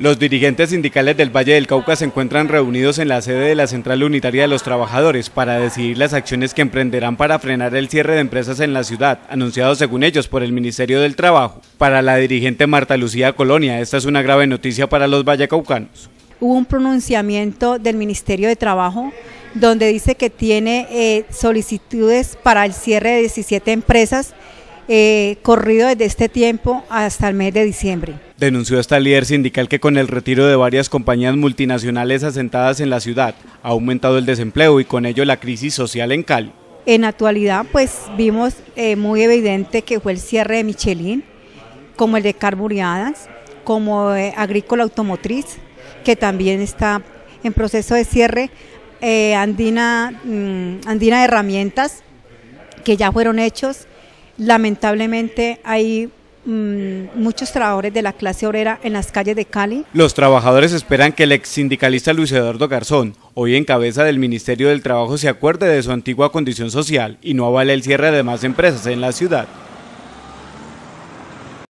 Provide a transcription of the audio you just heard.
Los dirigentes sindicales del Valle del Cauca se encuentran reunidos en la sede de la Central Unitaria de los Trabajadores para decidir las acciones que emprenderán para frenar el cierre de empresas en la ciudad, anunciado según ellos por el Ministerio del Trabajo. Para la dirigente Marta Lucía Colonia, esta es una grave noticia para los vallecaucanos. Hubo un pronunciamiento del Ministerio de Trabajo donde dice que tiene eh, solicitudes para el cierre de 17 empresas eh, corrido desde este tiempo hasta el mes de diciembre. Denunció esta líder sindical que con el retiro de varias compañías multinacionales asentadas en la ciudad ha aumentado el desempleo y con ello la crisis social en Cali. En actualidad pues vimos eh, muy evidente que fue el cierre de Michelin, como el de Carburiadas, como eh, Agrícola Automotriz, que también está en proceso de cierre, Andina, mm, Andina Herramientas, que ya fueron hechos, Lamentablemente hay mm, muchos trabajadores de la clase obrera en las calles de Cali. Los trabajadores esperan que el ex sindicalista Luis Eduardo Garzón, hoy en cabeza del Ministerio del Trabajo, se acuerde de su antigua condición social y no avale el cierre de más empresas en la ciudad.